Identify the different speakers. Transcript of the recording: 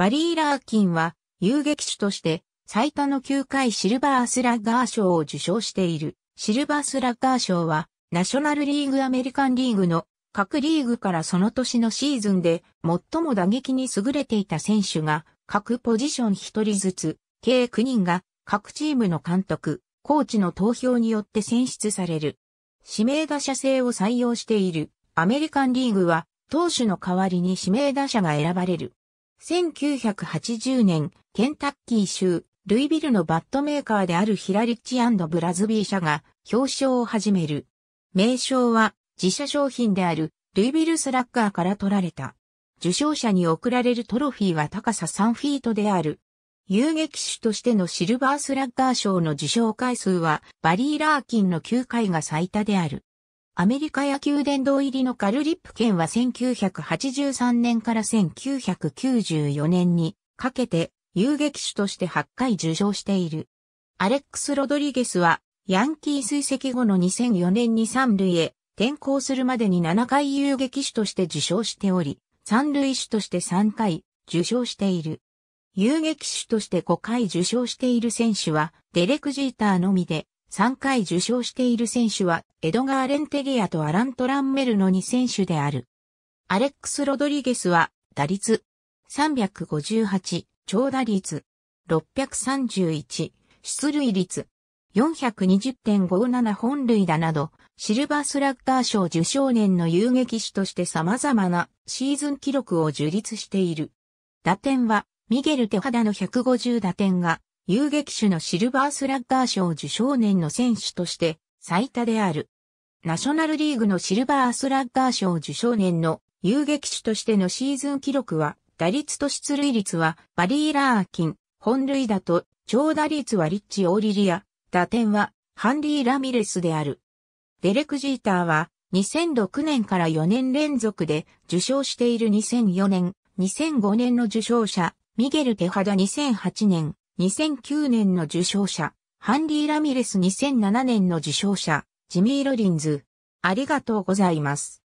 Speaker 1: バリー・ラーキンは遊撃手として最多の9回シルバースラッガー賞を受賞している。シルバースラッガー賞はナショナルリーグアメリカンリーグの各リーグからその年のシーズンで最も打撃に優れていた選手が各ポジション1人ずつ計9人が各チームの監督、コーチの投票によって選出される。指名打者制を採用しているアメリカンリーグは投手の代わりに指名打者が選ばれる。1980年、ケンタッキー州、ルイビルのバットメーカーであるヒラリッチブラズビー社が表彰を始める。名称は自社商品であるルイビルスラッガーから取られた。受賞者に贈られるトロフィーは高さ3フィートである。遊撃手としてのシルバースラッガー賞の受賞回数はバリー・ラーキンの9回が最多である。アメリカ野球殿堂入りのカルリップ県は1983年から1994年にかけて遊撃手として8回受賞している。アレックス・ロドリゲスはヤンキー追跡後の2004年に三塁へ転校するまでに7回遊撃手として受賞しており、三塁手として3回受賞している。遊撃手として5回受賞している選手はデレク・ジーターのみで、3回受賞している選手は、エドガー・レンテリアとアラン・トランメルの2選手である。アレックス・ロドリゲスは、打率358、長打率631、出塁率420.57本塁打など、シルバースラッガー賞受賞年の遊撃手として様々なシーズン記録を樹立している。打点は、ミゲル・テハダの150打点が遊撃手のシルバースラッガー賞受賞年の選手として最多である。ナショナルリーグのシルバースラッガー賞受賞年の遊撃手としてのシーズン記録は、打率と出塁率はバリー・ラーキン、本塁打と長打率はリッチ・オーリリア、打点はハンディ・ラミレスである。デレク・ジーターは2006年から4年連続で受賞している2004年、2005年の受賞者、ミゲル・テハダ2008年、2009年の受賞者、ハンディ・ラミレス2007年の受賞者、ジミー・ロリンズ。ありがとうございます。